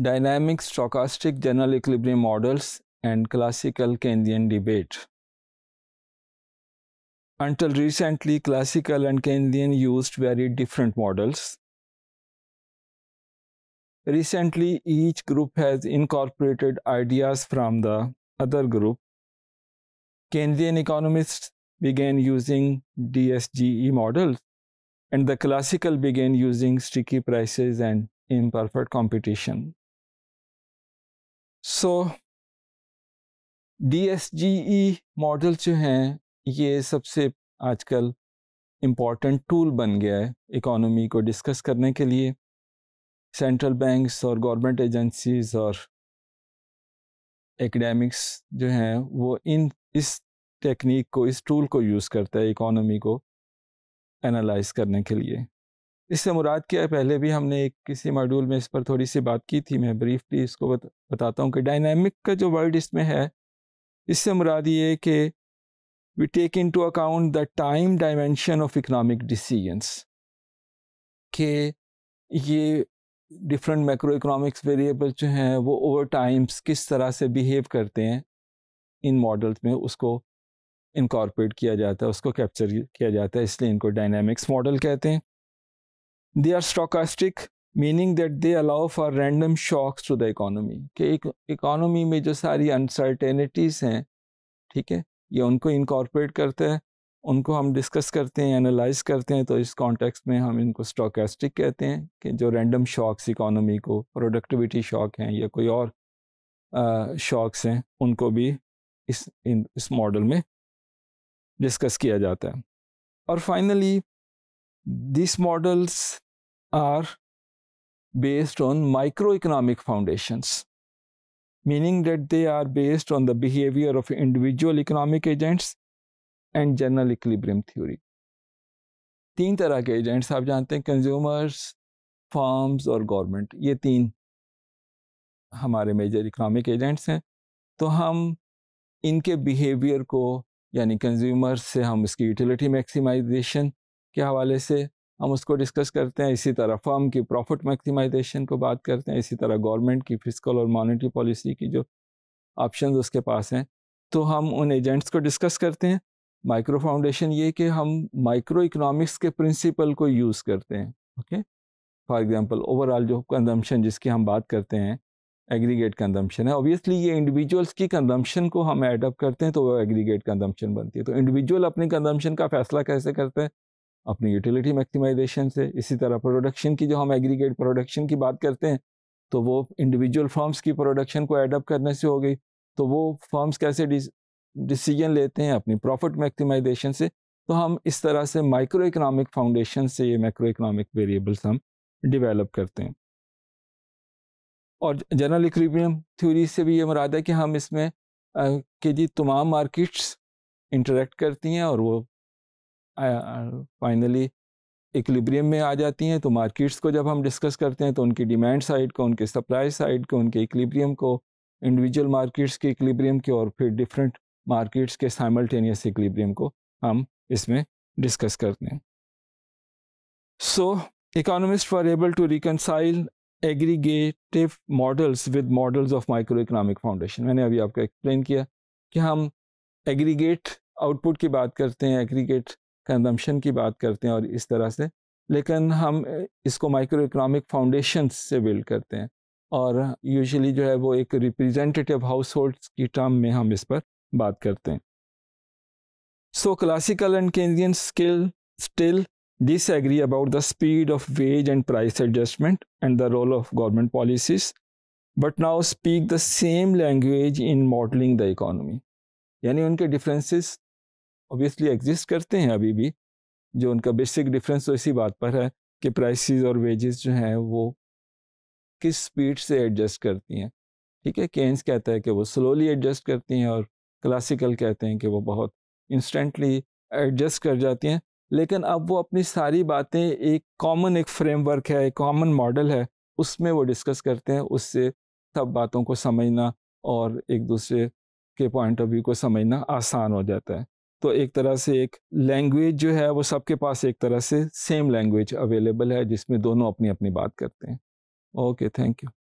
dynamic stochastic general equilibrium models and classical Keynesian debate. Until recently, classical and Keynesian used very different models. Recently, each group has incorporated ideas from the other group. Keynesian economists began using DSGE models and the classical began using sticky prices and imperfect competition. So D S G E model जो हैं ये सबसे आजकल important tool बन गया है economy को discuss करने के लिए सेंट्रल बैंक्स और गवर्नमेंट एजेंसीज और एकेडमिक्स जो हैं वो इन इस टेक्निक को इस टूल को यूज़ करता है इकोनॉमी को एनालाइज करने के लिए इससे मुराद क्या है पहले भी हमने एक किसी मॉड्यूल में इस पर थोड़ी सी बात की थी मैं ब्रीफली इसको बत, बताता हूँ कि डायनामिक का जो वर्ड इसमें है इससे मुराद ये कि we take into account the time dimension of economic decisions के ये डिफरेंट मैक्रो इकोनॉमिक्स वेरिएबल जो हैं वो ओवर टाइम्स किस तरह से बिहेव करते हैं इन मॉडल्स में उसको इनकॉर्पोरेट किया जाता है उसको कैप्चर किया जाता है इसलिए इनको डायनामिक्स मॉडल कहते हैं they are stochastic meaning that they allow for random shocks to the economy कि एक इकोनॉमी में जो सारी अनसर्टेनिटीज़ हैं ठीक है ये उनको इनकॉर्पोरेट करते हैं उनको हम डिस्कस करते हैं एनालाइज करते हैं तो इस कॉन्टेक्स्ट में हम इनको स्टोकास्टिक कहते हैं कि जो रैंडम शॉक्स इकोनॉमी को प्रोडक्टिविटी शॉक हैं या कोई और शॉक्स हैं उनको भी इस इन इस मॉडल में डिस्कस किया जाता है और finally these models are based on microeconomic foundations, meaning that they are based on the behavior of individual economic agents and general equilibrium theory तीन तरह के एजेंट्स आप जानते हैं कंज्यूमर्स फार्म्स और गवर्नमेंट ये तीन हमारे मेजर इकोनॉमिक एजेंट्स हैं तो हम इनके बिहेवियर को यानी कंज्यूमर्स से हम इसकी यूटिलिटी मैक्सिमाइजेशन के हवाले से हम उसको डिस्कस करते हैं इसी तरह फर्म की प्रॉफिट मैक्सिमाइजेशन को बात करते हैं इसी तरह गवर्नमेंट की फिजिकल और मॉनिटरी पॉलिसी की जो ऑप्शंस उसके पास हैं तो हम उन एजेंट्स को डिस्कस करते हैं माइक्रो फाउंडेशन ये कि हम माइक्रो इकोनॉमिक्स के प्रिंसिपल को यूज़ करते हैं ओके फॉर एग्जांपल ओवरऑल जो कंजम्पशन जिसकी हम बात करते हैं एग्रीगेट कंजम्पशन है ऑब्वियसली ये इंडिविजुअल्स की कंजम्पशन को हम एडअप करते हैं तो वो एग्रीगेट कंजम्पशन बनती है तो इंडिविजुअल अपनी कंजम्पशन का फैसला कैसे करते हैं अपनी यूटिलिटी मैक्सिमाइजेशन से इसी तरह प्रोडक्शन की जो हम एग्रीगेट प्रोडक्शन की बात करते हैं तो वो इंडिविजुअल फर्म्स की प्रोडक्शन को एडअप करने से हो गई तो वो फर्म्स कैसे डिसीजन लेते हैं अपनी प्रॉफिट मैक्सिमाइजेशन से तो हम इस तरह से माइक्रो इकोनॉमिक फाउंडेशन से ये माइक्रो इकोनॉमिक वेरिएबल्स हम डिवेलप करते हैं और जनरल इक्रीबियम थ्योरी से भी ये मुराद है कि हम इसमें कि जी तमाम मार्किट्स इंटरेक्ट करती हैं और वो फाइनली इक्लिब्रियम में आ जाती हैं तो मार्केट्स को जब हम डिस्कस करते हैं तो उनकी डिमांड साइड को उनके सप्लाई साइड को उनके इक्लिब्रियम को इंडिविजुअल मार्केट्स के इक्लिब्रियम के और फिर डिफरेंट मार्केट्स के साइमल्टेनियस इक्लिब्रियम को हम इसमें डिस्कस करते हैं so for able to reconcile aggregative models with models of micro economic foundation मैंने अभी आपको एक्सप्लेन किया कि हम एग्रीगेट आउटपुट की बात करते हैं एग्रीगेट कन्जम्पशन की बात करते हैं और इस तरह से लेकिन हम इसको माइक्रो इकोनॉमिक फाउंडेशन से बिल्ड करते हैं और यूजुअली जो है वो एक रिप्रेजेंटेटिव हाउस की टर्म में हम इस पर बात करते हैं so classical and Keynesian school still disagree about the speed of wage and price adjustment and the role of government policies but now speak the same language in modelling the economy यानी उनके differences obviously exist करते हैं अभी भी जो उनका basic difference तो इसी बात पर है कि प्राइसेस और वेजेस जो हैं वो किस स्पीड से एडजस्ट करती हैं ठीक है केन्स कहता है कि वो स्लोली एडजस्ट करती हैं और क्लासिकल कहते हैं कि वो बहुत इंस्टेंटली एडजस्ट कर जाती हैं लेकिन अब वो अपनी सारी बातें एक कॉमन एक फ्रेमवर्क है एक कॉमन मॉडल है उसमें वो डिस्कस करते हैं उससे सब बातों को समझना और एक दूसरे के पॉइंट ऑफ व्यू को समझना आसान हो जाता है तो एक तरह से एक लैंग्वेज जो है वो सबके पास एक तरह से सेम लैंग्वेज अवेलेबल है जिसमें दोनों अपनी अपनी बात करते हैं ओके थैंक यू